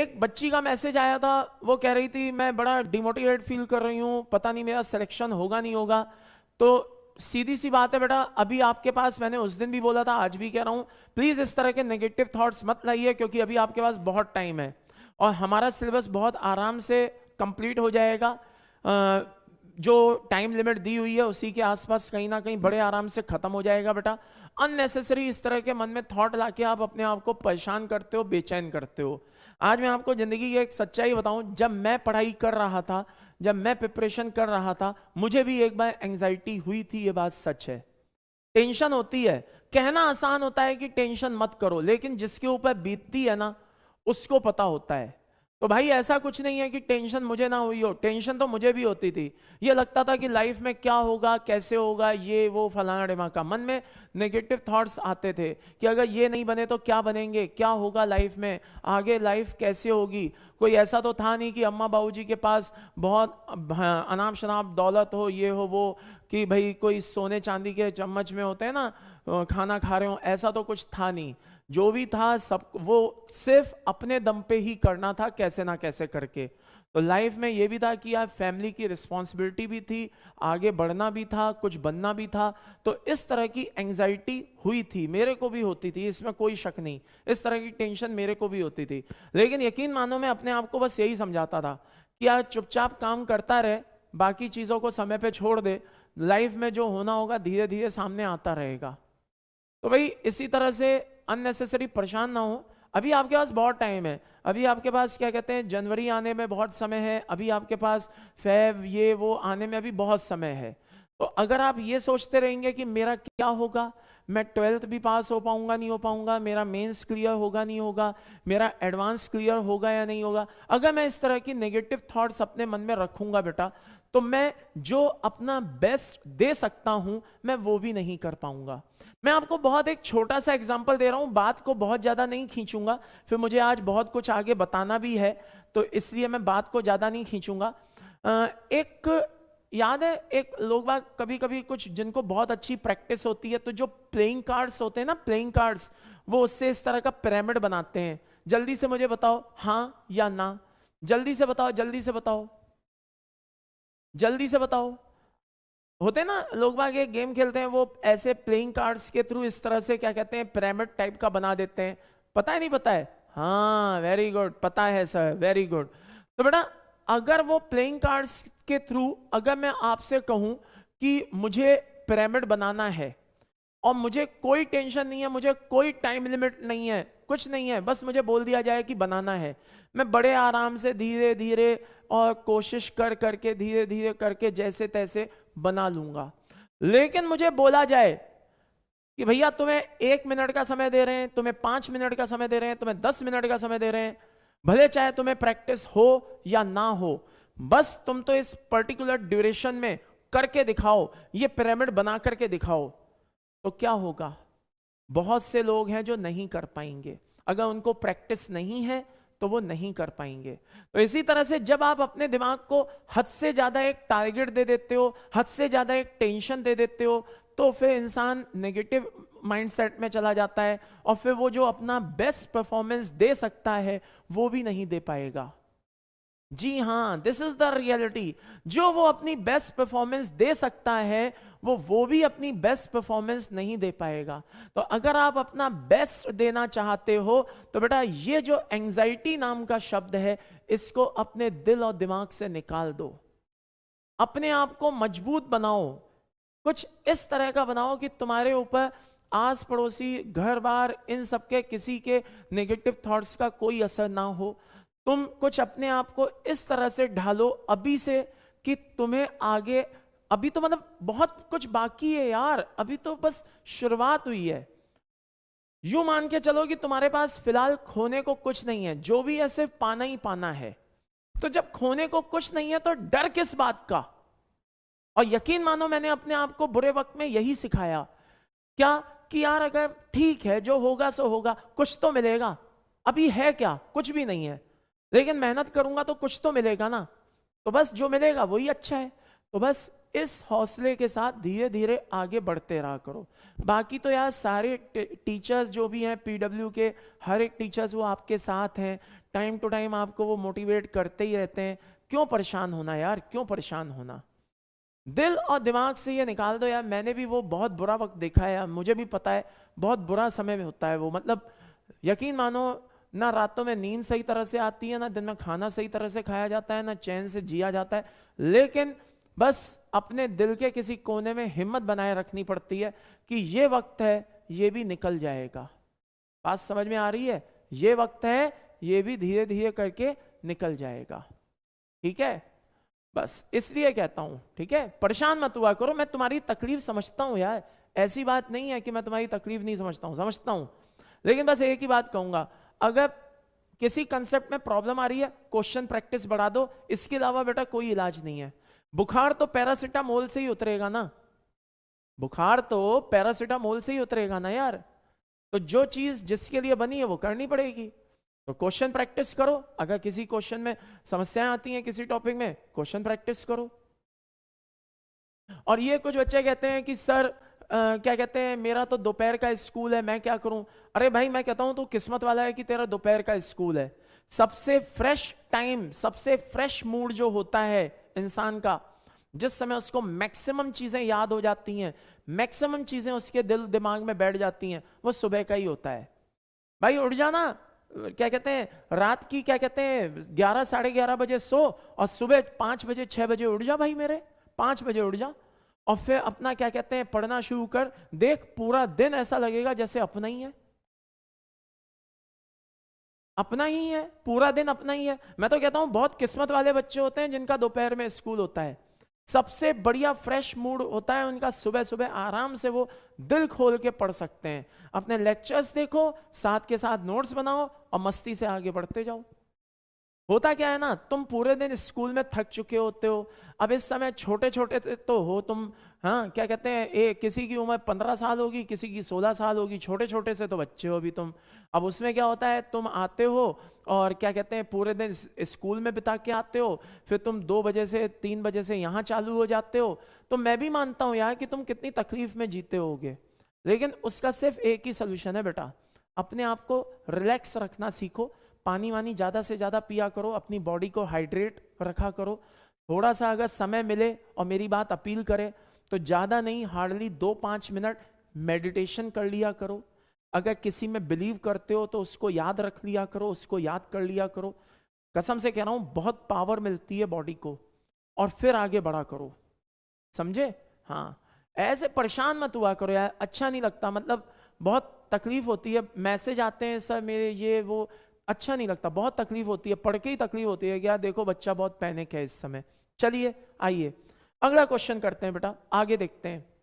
एक बच्ची का मैसेज आया था वो कह रही थी मैं बड़ा डिमोटिवेट फील कर रही हूँ पता नहीं मेरा सिलेक्शन होगा नहीं होगा तो सीधी सी बात है बेटा अभी आपके पास मैंने उस दिन भी बोला था आज भी कह रहा हूँ प्लीज़ इस तरह के नेगेटिव थॉट्स मत लाइए क्योंकि अभी आपके पास बहुत टाइम है और हमारा सिलेबस बहुत आराम से कंप्लीट हो जाएगा जो टाइम लिमिट दी हुई है उसी के आसपास कहीं ना कहीं बड़े आराम से ख़त्म हो जाएगा बेटा अननेसेसरी इस तरह के मन में थॉट लाके आप अपने आप को परेशान करते हो बेचैन करते हो आज मैं आपको ज़िंदगी की एक सच्चाई बताऊं जब मैं पढ़ाई कर रहा था जब मैं प्रिपरेशन कर रहा था मुझे भी एक बार एंग्जाइटी हुई थी ये बात सच है टेंशन होती है कहना आसान होता है कि टेंशन मत करो लेकिन जिसके ऊपर बीतती है ना उसको पता होता है तो भाई ऐसा कुछ नहीं है कि टेंशन मुझे ना हुई हो टेंशन तो मुझे भी होती थी ये लगता था कि लाइफ में क्या होगा कैसे होगा ये वो फलाना डिमाका मन में नेगेटिव थॉट्स आते थे कि अगर ये नहीं बने तो क्या बनेंगे क्या होगा लाइफ में आगे लाइफ कैसे होगी कोई ऐसा तो था नहीं कि अम्मा बाबू के पास बहुत हाँ, अनाप शनाप दौलत हो ये हो वो कि भाई कोई सोने चांदी के चम्मच में होते हैं ना खाना खा रहे हो ऐसा तो कुछ था नहीं जो भी था सब वो सिर्फ अपने दम पे ही करना था कैसे ना कैसे करके तो लाइफ में ये भी था कि यार फैमिली की रिस्पॉन्सिबिलिटी भी थी आगे बढ़ना भी था कुछ बनना भी था तो इस तरह की एंजाइटी हुई थी मेरे को भी होती थी इसमें कोई शक नहीं इस तरह की टेंशन मेरे को भी होती थी लेकिन यकीन मानो मैं अपने आप को बस यही समझाता था कि यार चुपचाप काम करता रहे बाकी चीज़ों को समय पर छोड़ दे लाइफ में जो होना होगा धीरे धीरे सामने आता रहेगा तो भाई इसी तरह से अननेसेसरी परेशान ना हो अभी आपके पास बहुत टाइम है अभी आपके पास क्या कहते हैं जनवरी आने में बहुत समय है अभी आपके पास फेब ये वो आने में अभी बहुत समय है तो अगर आप ये सोचते रहेंगे कि मेरा क्या होगा मैं ट्वेल्थ भी पास हो पाऊंगा नहीं हो पाऊंगा मेरा मेंस क्लियर होगा नहीं होगा मेरा एडवांस क्लियर होगा या नहीं होगा अगर मैं इस तरह की नेगेटिव थॉट्स अपने मन में रखूंगा बेटा तो मैं जो अपना बेस्ट दे सकता हूं मैं वो भी नहीं कर पाऊंगा मैं आपको बहुत एक छोटा सा एग्जाम्पल दे रहा हूं बात को बहुत ज़्यादा नहीं खींचूंगा फिर मुझे आज बहुत कुछ आगे बताना भी है तो इसलिए मैं बात को ज़्यादा नहीं खींचूंगा एक याद है एक लोग बाग कभी कभी कुछ जिनको बहुत अच्छी प्रैक्टिस होती है तो जो प्लेइंग कार्ड्स होते हैं ना प्लेइंग कार्ड्स वो उससे इस तरह का पिरामिड बनाते हैं जल्दी से मुझे बताओ हाँ या ना जल्दी से बताओ जल्दी से बताओ जल्दी से बताओ होते ना लोग बाग ये गेम खेलते हैं वो ऐसे प्लेइंग कार्ड्स के थ्रू इस तरह से क्या कहते हैं पिरामिड टाइप का बना देते हैं पता है नहीं पता है हाँ वेरी गुड पता है सर वेरी गुड तो बेटा अगर वो प्लेइंग कार्ड्स के थ्रू अगर मैं आपसे कहूं कि मुझे पिरामिड बनाना है और मुझे कोई टेंशन नहीं है मुझे कोई टाइम लिमिट नहीं है कुछ नहीं है बस मुझे बोल दिया जाए कि बनाना है मैं बड़े आराम से धीरे धीरे और कोशिश कर करके धीरे धीरे करके जैसे तैसे बना लूंगा लेकिन मुझे बोला जाए कि भैया तुम्हें एक मिनट का समय दे रहे हैं तुम्हें पांच मिनट का समय दे रहे हैं तुम्हें दस मिनट का समय दे रहे हैं भले चाहे तुम्हें प्रैक्टिस हो या ना हो बस तुम तो इस पर्टिकुलर ड्यूरेशन में करके दिखाओ ये पिरामिड बना करके दिखाओ तो क्या होगा बहुत से लोग हैं जो नहीं कर पाएंगे अगर उनको प्रैक्टिस नहीं है तो वो नहीं कर पाएंगे तो इसी तरह से जब आप अपने दिमाग को हद से ज्यादा एक टारगेट दे देते हो हद से ज्यादा एक टेंशन दे देते हो तो फिर इंसान नेगेटिव माइंडसेट में चला जाता है और फिर वो जो अपना बेस्ट परफॉर्मेंस दे सकता है वो भी नहीं दे पाएगा जी हाँ दिस इज द रियलिटी जो वो अपनी बेस्ट परफॉर्मेंस दे सकता है वो वो भी अपनी बेस्ट परफॉर्मेंस नहीं दे पाएगा तो अगर आप अपना बेस्ट देना चाहते हो तो बेटा ये जो एंजाइटी नाम का शब्द है इसको अपने दिल और दिमाग से निकाल दो अपने आप को मजबूत बनाओ कुछ इस तरह का बनाओ कि तुम्हारे ऊपर आस पड़ोसी घर बार इन सबके किसी के नेगेटिव थॉट्स का कोई असर ना हो तुम कुछ अपने आप को इस तरह से ढालो अभी से कि तुम्हें आगे अभी तो मतलब बहुत कुछ बाकी है यार अभी तो बस शुरुआत हुई है यू मान के चलो कि तुम्हारे पास फिलहाल खोने को कुछ नहीं है जो भी है सिर्फ पाना ही पाना है तो जब खोने को कुछ नहीं है तो डर किस बात का और यकीन मानो मैंने अपने आप को बुरे वक्त में यही सिखाया क्या कि यार अगर ठीक है जो होगा सो होगा कुछ तो मिलेगा अभी है क्या कुछ भी नहीं है लेकिन मेहनत करूंगा तो कुछ तो मिलेगा ना तो बस जो मिलेगा वही अच्छा है तो बस इस हौसले के साथ धीरे धीरे आगे बढ़ते रहा करो बाकी तो यार सारे टीचर्स जो भी हैं पीडब्ल्यू के हर एक टीचर्स वो आपके साथ हैं टाइम टू टाइम आपको वो मोटिवेट करते ही रहते हैं क्यों परेशान होना यार क्यों परेशान होना दिल और दिमाग से ये निकाल दो यार मैंने भी वो बहुत बुरा वक्त देखा है यार मुझे भी पता है बहुत बुरा समय में होता है वो मतलब यकीन मानो ना रातों में नींद सही तरह से आती है ना दिन में खाना सही तरह से खाया जाता है ना चैन से जिया जाता है लेकिन बस अपने दिल के किसी कोने में हिम्मत बनाए रखनी पड़ती है कि ये वक्त है ये भी निकल जाएगा बात समझ में आ रही है ये वक्त है ये भी धीरे धीरे करके निकल जाएगा ठीक है बस इसलिए कहता हूं ठीक है परेशान मत हुआ करो मैं तुम्हारी तकलीफ समझता हूं यार ऐसी बात नहीं है कि मैं तुम्हारी तकलीफ नहीं समझता हूं समझता हूं लेकिन बस एक ही बात कहूंगा अगर किसी कंसेप्ट में प्रॉब्लम आ रही है क्वेश्चन प्रैक्टिस बढ़ा दो इसके अलावा बेटा कोई इलाज नहीं है बुखार तो पैरासिटामोल से ही उतरेगा ना बुखार तो पैरासिटामोल से ही उतरेगा ना यार तो जो चीज जिसके लिए बनी है वो करनी पड़ेगी तो क्वेश्चन प्रैक्टिस करो अगर किसी क्वेश्चन में समस्याएं आती हैं किसी टॉपिक में क्वेश्चन प्रैक्टिस करो और ये कुछ बच्चे कहते हैं कि सर आ, क्या कहते हैं मेरा तो दोपहर का स्कूल है मैं क्या करूं अरे भाई मैं कहता हूं तू किस्मत वाला है कि तेरा दोपहर का स्कूल है सबसे फ्रेश टाइम सबसे फ्रेश मूड जो होता है इंसान का जिस समय उसको मैक्सिमम चीजें याद हो जाती हैं मैक्सिमम चीजें उसके दिल दिमाग में बैठ जाती हैं वो सुबह का ही होता है भाई उठ जाना क्या कहते हैं रात की क्या कहते हैं ग्यारह साढ़े ग्यारह बजे सो और सुबह पांच बजे छह बजे उठ जा भाई मेरे पांच बजे उठ जा और फिर अपना क्या कहते हैं पढ़ना शुरू कर देख पूरा दिन ऐसा लगेगा जैसे अपना ही है अपना ही है पूरा दिन अपना ही है मैं तो कहता हूं बहुत किस्मत वाले बच्चे होते हैं जिनका दोपहर में स्कूल होता है सबसे बढ़िया फ्रेश मूड होता है उनका सुबह सुबह आराम से वो दिल खोल के पढ़ सकते हैं अपने लेक्चर्स देखो साथ के साथ नोट्स बनाओ और मस्ती से आगे बढ़ते जाओ होता क्या है ना तुम पूरे दिन स्कूल में थक चुके होते हो अब इस समय छोटे छोटे तो हो तुम हाँ क्या कहते हैं ए किसी की उम्र पंद्रह साल होगी किसी की सोलह साल होगी छोटे छोटे से तो बच्चे हो अभी तुम अब उसमें क्या होता है तुम आते हो और क्या कहते हैं पूरे दिन स्कूल में बिता के आते हो फिर तुम दो बजे से तीन बजे से यहाँ चालू हो जाते हो तो मैं भी मानता हूँ यार कि तुम कितनी तकलीफ में जीते होगे लेकिन उसका सिर्फ एक ही सोल्यूशन है बेटा अपने आप को रिलैक्स रखना सीखो पानी वानी ज़्यादा से ज़्यादा पिया करो अपनी बॉडी को हाइड्रेट रखा करो थोड़ा सा अगर समय मिले और मेरी बात अपील करे तो ज़्यादा नहीं हार्डली दो पाँच मिनट मेडिटेशन कर लिया करो अगर किसी में बिलीव करते हो तो उसको याद रख लिया करो उसको याद कर लिया करो कसम से कह रहा हूँ बहुत पावर मिलती है बॉडी को और फिर आगे बढ़ा करो समझे हाँ ऐसे परेशान मत हुआ करो यार अच्छा नहीं लगता मतलब बहुत तकलीफ होती है मैसेज आते हैं सर मेरे ये वो अच्छा नहीं लगता बहुत तकलीफ होती है पढ़ के ही तकलीफ होती है यार देखो बच्चा बहुत पैनिक है इस समय चलिए आइए अगला क्वेश्चन करते हैं बेटा आगे देखते हैं